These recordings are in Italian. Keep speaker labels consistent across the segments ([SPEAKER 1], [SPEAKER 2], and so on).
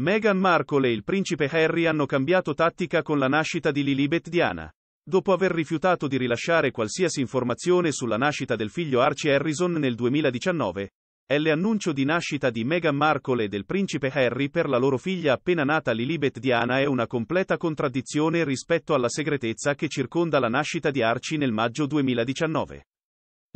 [SPEAKER 1] Meghan Markle e il principe Harry hanno cambiato tattica con la nascita di Lilibet Diana. Dopo aver rifiutato di rilasciare qualsiasi informazione sulla nascita del figlio Archie Harrison nel 2019, è l'annuncio di nascita di Meghan Markle e del principe Harry per la loro figlia appena nata Lilibet Diana è una completa contraddizione rispetto alla segretezza che circonda la nascita di Archie nel maggio 2019.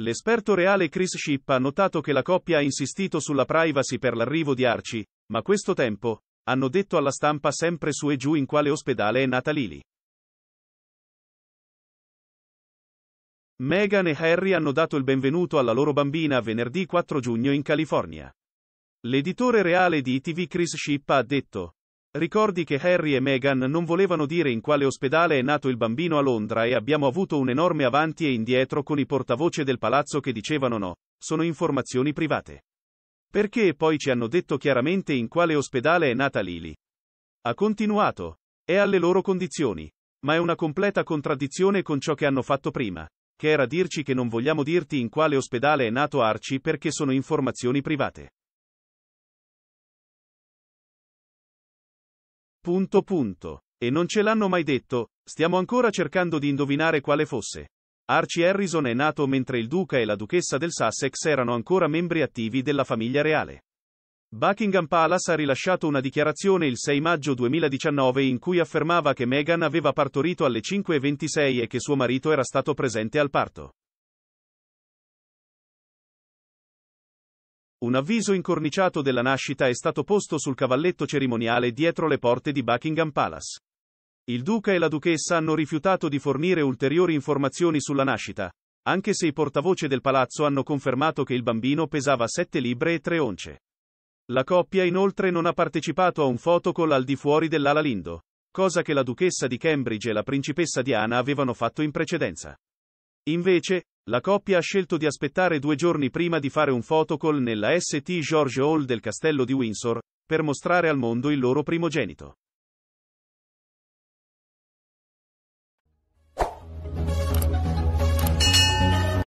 [SPEAKER 1] L'esperto reale Chris Ship ha notato che la coppia ha insistito sulla privacy per l'arrivo di Archie, ma questo tempo, hanno detto alla stampa sempre su e giù in quale ospedale è nata Lily. Meghan e Harry hanno dato il benvenuto alla loro bambina venerdì 4 giugno in California. L'editore reale di TV Chris Ship ha detto. Ricordi che Harry e Meghan non volevano dire in quale ospedale è nato il bambino a Londra e abbiamo avuto un enorme avanti e indietro con i portavoce del palazzo che dicevano no, sono informazioni private. Perché poi ci hanno detto chiaramente in quale ospedale è nata Lily. Ha continuato. È alle loro condizioni. Ma è una completa contraddizione con ciò che hanno fatto prima. Che era dirci che non vogliamo dirti in quale ospedale è nato Arci perché sono informazioni private. Punto punto. E non ce l'hanno mai detto, stiamo ancora cercando di indovinare quale fosse. Archie Harrison è nato mentre il duca e la duchessa del Sussex erano ancora membri attivi della famiglia reale. Buckingham Palace ha rilasciato una dichiarazione il 6 maggio 2019 in cui affermava che Meghan aveva partorito alle 5.26 e che suo marito era stato presente al parto. Un avviso incorniciato della nascita è stato posto sul cavalletto cerimoniale dietro le porte di Buckingham Palace. Il duca e la duchessa hanno rifiutato di fornire ulteriori informazioni sulla nascita, anche se i portavoce del palazzo hanno confermato che il bambino pesava 7 libbre e 3 once. La coppia inoltre non ha partecipato a un fotocall al di fuori dell'ala Lindo, cosa che la duchessa di Cambridge e la principessa Diana avevano fatto in precedenza. Invece, la coppia ha scelto di aspettare due giorni prima di fare un fotocall nella St. George Hall del castello di Windsor, per mostrare al mondo il loro primogenito.